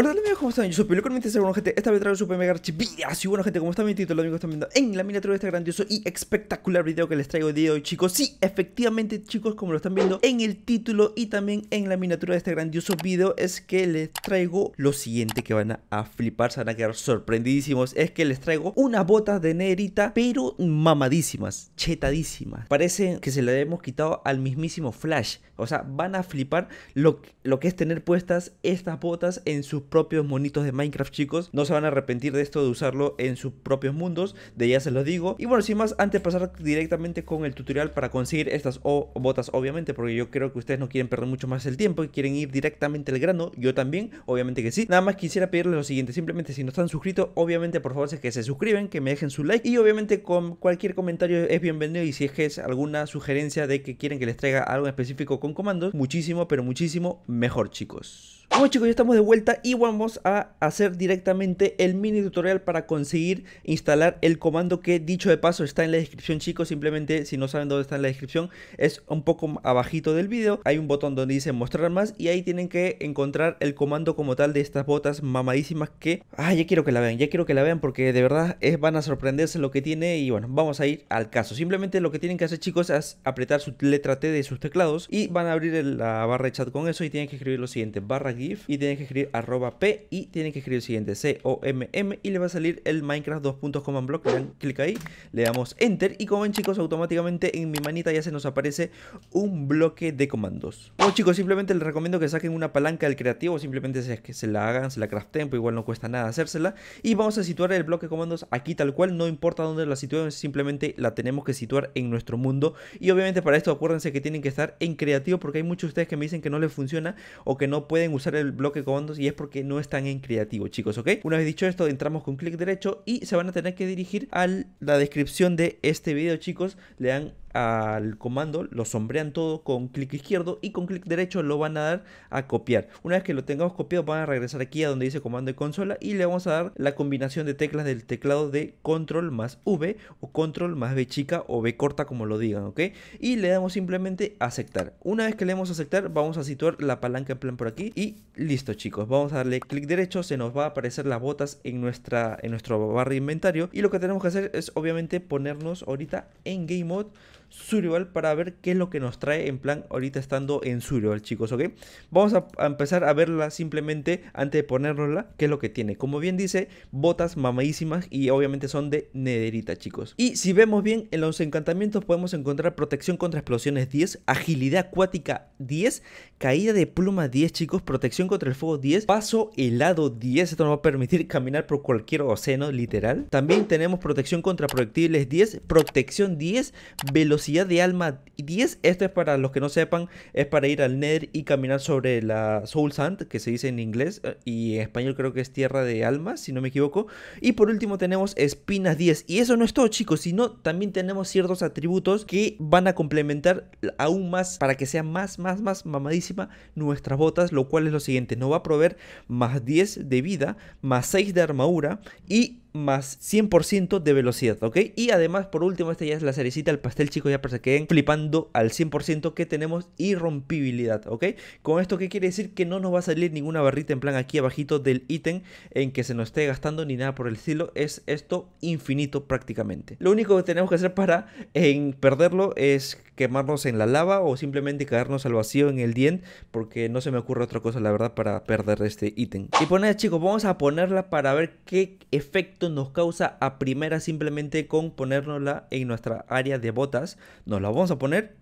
Hola, amigos, ¿cómo están? Yo soy me este interesa, bueno gente. Esta vez traigo super mega Y bueno, gente, ¿cómo están? mi título, amigos, están viendo en la miniatura de este grandioso y espectacular video que les traigo el día de hoy, chicos. Sí, efectivamente, chicos, como lo están viendo en el título y también en la miniatura de este grandioso video, es que les traigo lo siguiente que van a flipar, se van a quedar sorprendidísimos. Es que les traigo unas botas de negrita, pero mamadísimas, chetadísimas. Parece que se las hemos quitado al mismísimo Flash. O sea, van a flipar lo, lo que es tener puestas estas botas en sus propios monitos de Minecraft, chicos. No se van a arrepentir de esto de usarlo en sus propios mundos, de ya se los digo. Y bueno, sin más, antes pasar directamente con el tutorial para conseguir estas o botas, obviamente, porque yo creo que ustedes no quieren perder mucho más el tiempo y quieren ir directamente al grano, yo también, obviamente que sí. Nada más quisiera pedirles lo siguiente, simplemente si no están suscritos, obviamente por favor es que se suscriben, que me dejen su like y obviamente con cualquier comentario es bienvenido y si es que es alguna sugerencia de que quieren que les traiga algo específico con comandos, muchísimo, pero muchísimo mejor chicos. Bueno chicos, ya estamos de vuelta y vamos a hacer directamente el mini tutorial para conseguir instalar el comando que dicho de paso está en la descripción chicos, simplemente si no saben dónde está en la descripción es un poco abajito del vídeo, hay un botón donde dice mostrar más y ahí tienen que encontrar el comando como tal de estas botas mamadísimas que, ah, ya quiero que la vean, ya quiero que la vean porque de verdad es, van a sorprenderse lo que tiene y bueno, vamos a ir al caso, simplemente lo que tienen que hacer chicos es apretar su letra T de sus teclados y van a abrir la barra de chat con eso y tienen que escribir lo siguiente, barra GIF y tienen que escribir arroba va P y tienen que escribir el siguiente, C-O-M-M y le va a salir el Minecraft 2 puntos command block, le clic ahí, le damos enter y como ven chicos automáticamente en mi manita ya se nos aparece un bloque de comandos. Bueno chicos, simplemente les recomiendo que saquen una palanca del creativo, simplemente se, que se la hagan, se la craften, pues igual no cuesta nada hacérsela y vamos a situar el bloque de comandos aquí tal cual, no importa dónde la situemos, simplemente la tenemos que situar en nuestro mundo y obviamente para esto acuérdense que tienen que estar en creativo porque hay muchos de ustedes que me dicen que no les funciona o que no pueden usar el bloque de comandos y es porque que no están en creativo, chicos, ¿ok? Una vez dicho esto, entramos con clic derecho y se van a tener que dirigir a la descripción de este video, chicos. Le dan al comando, lo sombrean todo con clic izquierdo y con clic derecho lo van a dar a copiar. Una vez que lo tengamos copiado, van a regresar aquí a donde dice comando de consola y le vamos a dar la combinación de teclas del teclado de control más V o control más B chica o B corta como lo digan, ¿ok? Y le damos simplemente aceptar. Una vez que le hemos aceptar, vamos a situar la palanca en plan por aquí y listo chicos. Vamos a darle clic derecho, se nos va a aparecer las botas en, nuestra, en nuestro barra de inventario y lo que tenemos que hacer es obviamente ponernos ahorita en Game Mode Surival para ver qué es lo que nos trae en plan ahorita estando en Survival, chicos, ¿ok? Vamos a, empezar a verla simplemente antes de ponernosla qué es lo que tiene. Como bien dice, botas mamadísimas y obviamente son de nederita, chicos. Y si vemos bien, en los encantamientos podemos encontrar protección contra explosiones 10, agilidad acuática 10, caída de pluma 10, chicos, protección contra el fuego 10, paso helado 10, esto nos va a permitir caminar por cualquier océano, literal. También tenemos protección contra proyectiles 10, protección 10, velocidad velocidad de alma 10. Esto es para los que no sepan, es para ir al Nether y caminar sobre la Soul Sand, que se dice en inglés eh, y en español creo que es Tierra de Almas, si no me equivoco. Y por último tenemos Espinas 10. Y eso no es todo, chicos, sino también tenemos ciertos atributos que van a complementar aún más para que sea más, más, más mamadísima nuestras botas, lo cual es lo siguiente, nos va a proveer más 10 de vida, más 6 de armadura y más 100% de velocidad, ¿ok? Y además, por último, esta ya es la cerecita el pastel, chicos ya para que se queden flipando al 100% que tenemos irrompibilidad, ¿ok? Con esto, ¿qué quiere decir? Que no nos va a salir ninguna barrita en plan aquí abajito del ítem en que se nos esté gastando ni nada por el estilo. Es esto infinito prácticamente. Lo único que tenemos que hacer para en perderlo es quemarnos en la lava o simplemente caernos al vacío en el diente. porque no se me ocurre otra cosa la verdad para perder este ítem. Y pues chicos, vamos a ponerla para ver qué efecto nos causa a primera simplemente con ponernosla en nuestra área de botas nos la vamos a poner.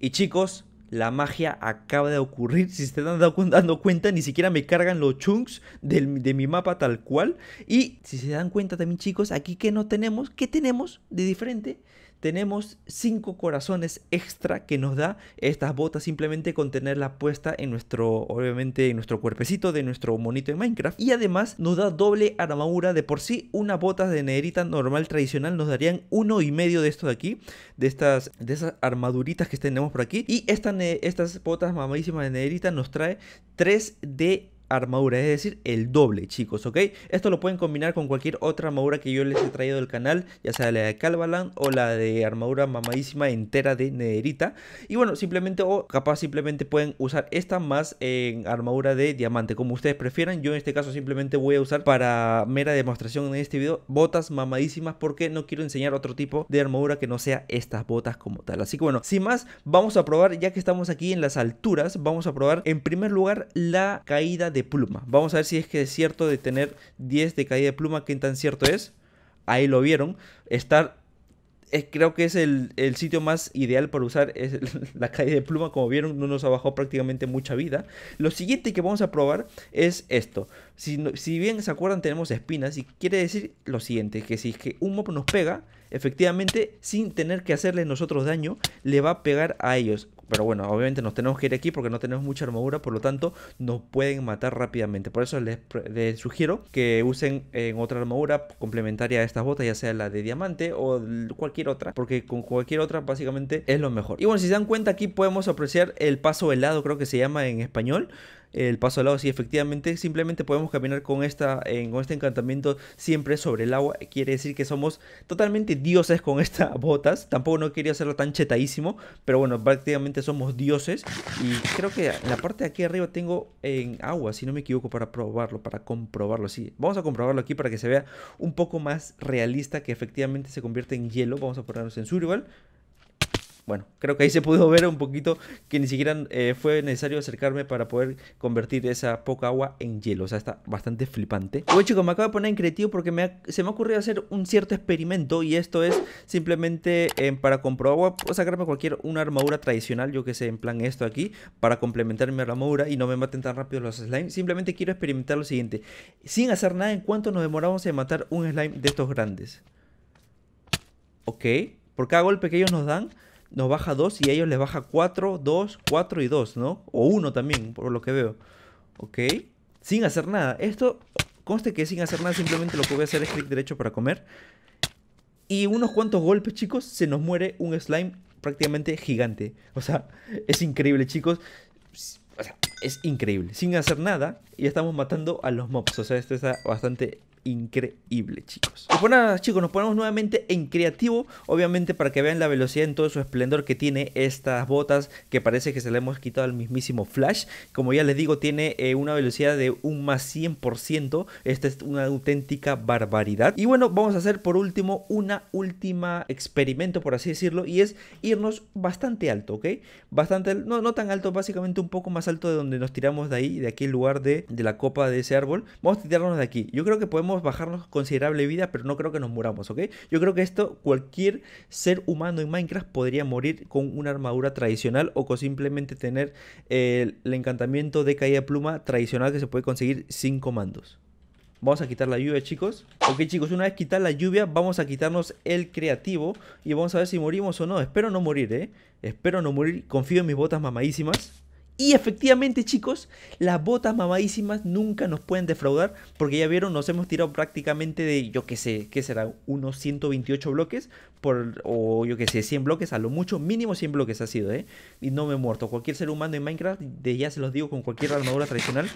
Y chicos, la magia acaba de ocurrir. Si se están dando, cuenta, ni siquiera me cargan los chunks de mi mapa tal cual. Y si se dan cuenta también, chicos, aquí que no tenemos, ¿qué tenemos de diferente? tenemos 5 corazones extra que nos da estas botas simplemente con tenerlas puestas en nuestro, obviamente, en nuestro cuerpecito de nuestro monito de Minecraft. Y además nos da doble armadura. De por sí, unas botas de negrita normal tradicional nos darían uno y medio de esto de aquí, de estas, de esas armaduritas que tenemos por aquí. Y estas botas mamadísimas de nederita nos trae 3 de armadura, es decir, el doble, chicos, ¿ok? Esto lo pueden combinar con cualquier otra armadura que yo les he traído del canal, ya sea la de Calvaland o la de armadura mamadísima entera de Nederita. Y bueno, simplemente o capaz simplemente pueden usar esta más en armadura de diamante, como ustedes prefieran. Yo en este caso simplemente voy a usar para mera demostración en este video botas mamadísimas porque no quiero enseñar otro tipo de armadura que no sea estas botas como tal. Así que bueno, sin más, vamos a probar, ya que estamos aquí en las alturas, vamos a probar en primer lugar la caída de pluma. Vamos a ver si es que es cierto de tener 10 de caída de pluma, que tan cierto es. Ahí lo vieron. Estar eh, creo que es el, sitio más ideal para usar es la calle de pluma. Como vieron, no nos ha bajado prácticamente mucha vida. Lo siguiente que vamos a probar es esto. Si, si bien se acuerdan, tenemos espinas y quiere decir lo siguiente, que si es que un mob nos pega, efectivamente, sin tener que hacerle nosotros daño, le va a pegar a ellos. Pero bueno, obviamente nos tenemos que ir aquí porque no tenemos mucha armadura, por lo tanto nos pueden matar rápidamente. Por eso les, sugiero que usen en eh, otra armadura complementaria a estas botas, ya sea la de diamante o cualquier otra, porque con cualquier otra básicamente es lo mejor. Y bueno, si se dan cuenta aquí podemos apreciar el paso helado, creo que se llama en español, el paso al lado. si efectivamente simplemente podemos caminar con, esta, con este encantamiento siempre sobre el agua, quiere decir que somos totalmente dioses con estas botas. Tampoco no quería hacerlo tan chetaísimo pero bueno, prácticamente somos dioses. Y creo que en la parte de aquí arriba tengo en agua, si no me equivoco, para probarlo, para comprobarlo. Sí, vamos a comprobarlo aquí para que se vea un poco más realista que efectivamente se convierte en hielo. Vamos a ponernos en Survival bueno, creo que ahí se pudo ver un poquito que ni siquiera eh, fue necesario acercarme para poder convertir esa poca agua en hielo. O sea, está bastante flipante. Bueno, chicos, me acabo de poner en creativo porque se me ha ocurrido hacer un cierto experimento y esto es simplemente eh, para comprobar, o sacarme cualquier una armadura tradicional, yo que sé, en plan esto aquí, para complementar la armadura y no me maten tan rápido los slimes. Simplemente quiero experimentar lo siguiente, sin hacer nada en cuánto nos demoramos en matar un slime de estos grandes. Ok, por cada golpe que ellos nos dan nos baja 2 y a ellos les baja 4, 2, 4 y 2, ¿no? O 1 también, por lo que veo. Ok. Sin hacer nada. Esto, conste que sin hacer nada, simplemente lo que voy a hacer es clic derecho para comer. Y unos cuantos golpes, chicos, se nos muere un slime prácticamente gigante. O sea, es increíble, chicos. O sea, es increíble. Sin hacer nada, ya estamos matando a los mobs. O sea, esto está bastante increíble, chicos. Y pues nada, chicos, nos ponemos nuevamente en creativo, obviamente para que vean la velocidad en todo su esplendor que tiene estas botas, que parece que se le hemos quitado al mismísimo Flash. Como ya les digo, tiene eh, una velocidad de un más 100%, esta es una auténtica barbaridad. Y bueno, vamos a hacer por último una última experimento, por así decirlo, y es irnos bastante alto, ¿ok? Bastante, no, tan alto, básicamente un poco más alto de donde nos tiramos de ahí, de aquel lugar de, de la copa de ese árbol. Vamos a tirarnos de aquí. Yo creo que podemos bajarnos considerable vida, pero no creo que nos muramos, ¿ok? Yo creo que esto, cualquier ser humano en Minecraft podría morir con una armadura tradicional o con simplemente tener el encantamiento de caída pluma tradicional que se puede conseguir sin comandos. Vamos a quitar la lluvia, chicos. Ok, chicos, una vez quitar la lluvia, vamos a quitarnos el creativo y vamos a ver si morimos o no. Espero no morir, ¿eh? Espero no morir. Confío en mis botas mamadísimas. Y efectivamente, chicos, las botas mamadísimas nunca nos pueden defraudar. Porque ya vieron, nos hemos tirado prácticamente de, yo qué sé, ¿qué será? Unos 128 bloques. Por, o yo qué sé, 100 bloques. A lo mucho, mínimo 100 bloques ha sido, ¿eh? Y no me he muerto. Cualquier ser humano en Minecraft, de ya se los digo, con cualquier armadura tradicional,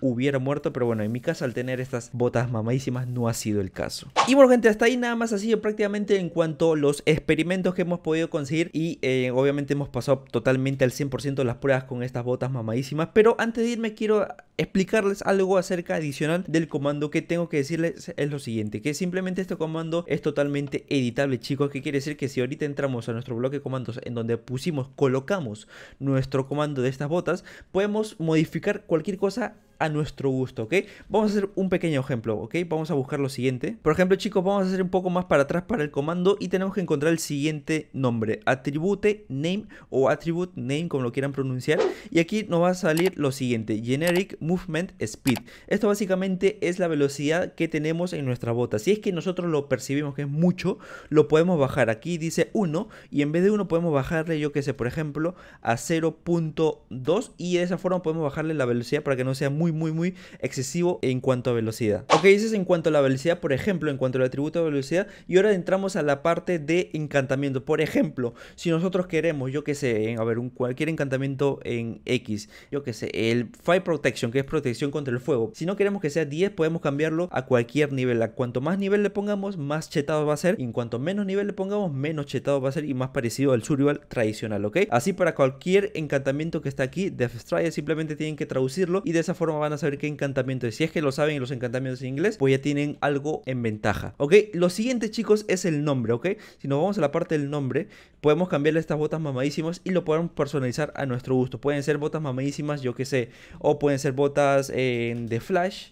hubiera muerto. Pero bueno, en mi caso, al tener estas botas mamadísimas, no ha sido el caso. Y bueno, gente, hasta ahí nada más ha sido prácticamente en cuanto a los experimentos que hemos podido conseguir. Y eh, obviamente hemos pasado totalmente al 100% las pruebas con estas botas botas mamadísimas. Pero antes de irme quiero explicarles algo acerca adicional del comando que tengo que decirles es lo siguiente. Que simplemente este comando es totalmente editable chicos. Que quiere decir que si ahorita entramos a nuestro bloque de comandos en donde pusimos, colocamos nuestro comando de estas botas. Podemos modificar cualquier cosa a nuestro gusto, ¿ok? Vamos a hacer un pequeño ejemplo, ¿ok? Vamos a buscar lo siguiente. Por ejemplo, chicos, vamos a hacer un poco más para atrás para el comando y tenemos que encontrar el siguiente nombre. Atribute name o attribute name, como lo quieran pronunciar. Y aquí nos va a salir lo siguiente. Generic movement speed. Esto básicamente es la velocidad que tenemos en nuestra bota. Si es que nosotros lo percibimos que es mucho, lo podemos bajar. Aquí dice 1 y en vez de 1 podemos bajarle, yo que sé, por ejemplo, a 0.2 y de esa forma podemos bajarle la velocidad para que no sea muy muy, muy, excesivo en cuanto a velocidad. Ok, dices en cuanto a la velocidad, por ejemplo, en cuanto al atributo de velocidad. Y ahora entramos a la parte de encantamiento. Por ejemplo, si nosotros queremos, yo que sé, en, a ver, un, cualquier encantamiento en X, yo que sé, el Fire Protection, que es protección contra el fuego. Si no queremos que sea 10, podemos cambiarlo a cualquier nivel. A cuanto más nivel le pongamos, más chetado va a ser. Y en cuanto menos nivel le pongamos, menos chetado va a ser y más parecido al survival tradicional, ¿ok? Así para cualquier encantamiento que está aquí, Death simplemente tienen que traducirlo y de esa forma van a saber qué encantamiento es. Si es que lo saben los encantamientos en inglés, pues ya tienen algo en ventaja. ¿Ok? Lo siguiente, chicos, es el nombre, ¿ok? Si nos vamos a la parte del nombre, podemos cambiarle estas botas mamadísimas y lo podemos personalizar a nuestro gusto. Pueden ser botas mamadísimas, yo que sé, o pueden ser botas eh, de flash.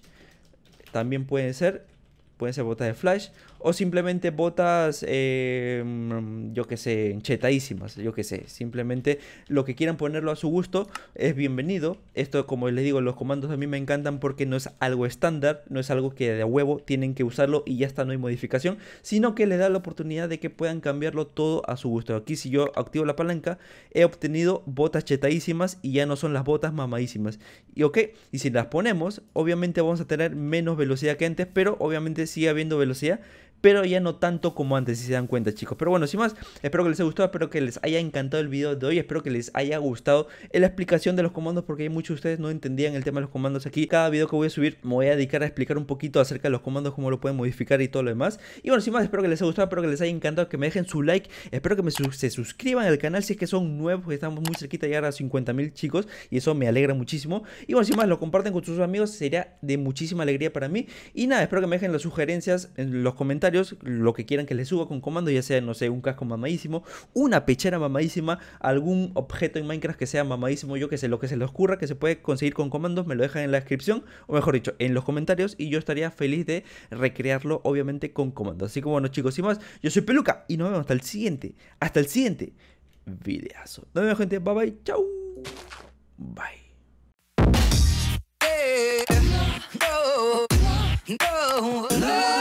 También pueden ser, pueden ser botas de flash o simplemente botas, eh, mm, yo que sé, chetaísimas, yo que sé. Simplemente lo que quieran ponerlo a su gusto es bienvenido. Esto, como les digo, los comandos a mí me encantan porque no es algo estándar, no es algo que de huevo tienen que usarlo y ya está, no hay modificación, sino que les da la oportunidad de que puedan cambiarlo todo a su gusto. Aquí, si yo activo la palanca, he obtenido botas chetadísimas y ya no son las botas mamadísimas. Y ok, y si las ponemos, obviamente vamos a tener menos velocidad que antes, pero obviamente sigue habiendo velocidad pero ya no tanto como antes, si se dan cuenta, chicos. Pero bueno, sin más, espero que les haya gustado, espero que les haya encantado el video de hoy, espero que les haya gustado la explicación de los comandos, porque hay muchos de ustedes no entendían el tema de los comandos aquí. Cada video que voy a subir me voy a dedicar a explicar un poquito acerca de los comandos, cómo lo pueden modificar y todo lo demás. Y bueno, sin más, espero que les haya gustado, espero que les haya encantado, que me dejen su like, espero que se suscriban al canal si es que son nuevos, estamos muy cerquita de llegar a 50.000 chicos, y eso me alegra muchísimo. Y bueno, sin más, lo comparten con sus amigos, sería de muchísima alegría para mí. Y nada, espero que me dejen las sugerencias en los comentarios lo que quieran que les suba con comando, ya sea, no sé, un casco mamadísimo, una pechera mamadísima, algún objeto en Minecraft que sea mamadísimo, yo que sé, lo que se les ocurra, que se puede conseguir con comandos, me lo dejan en la descripción, o mejor dicho, en los comentarios, y yo estaría feliz de recrearlo, obviamente, con comandos. Así que bueno, chicos, y más, yo soy Peluca, y nos vemos hasta el siguiente, hasta el siguiente videazo. Nos vemos, gente, bye bye, chau, bye. Eh,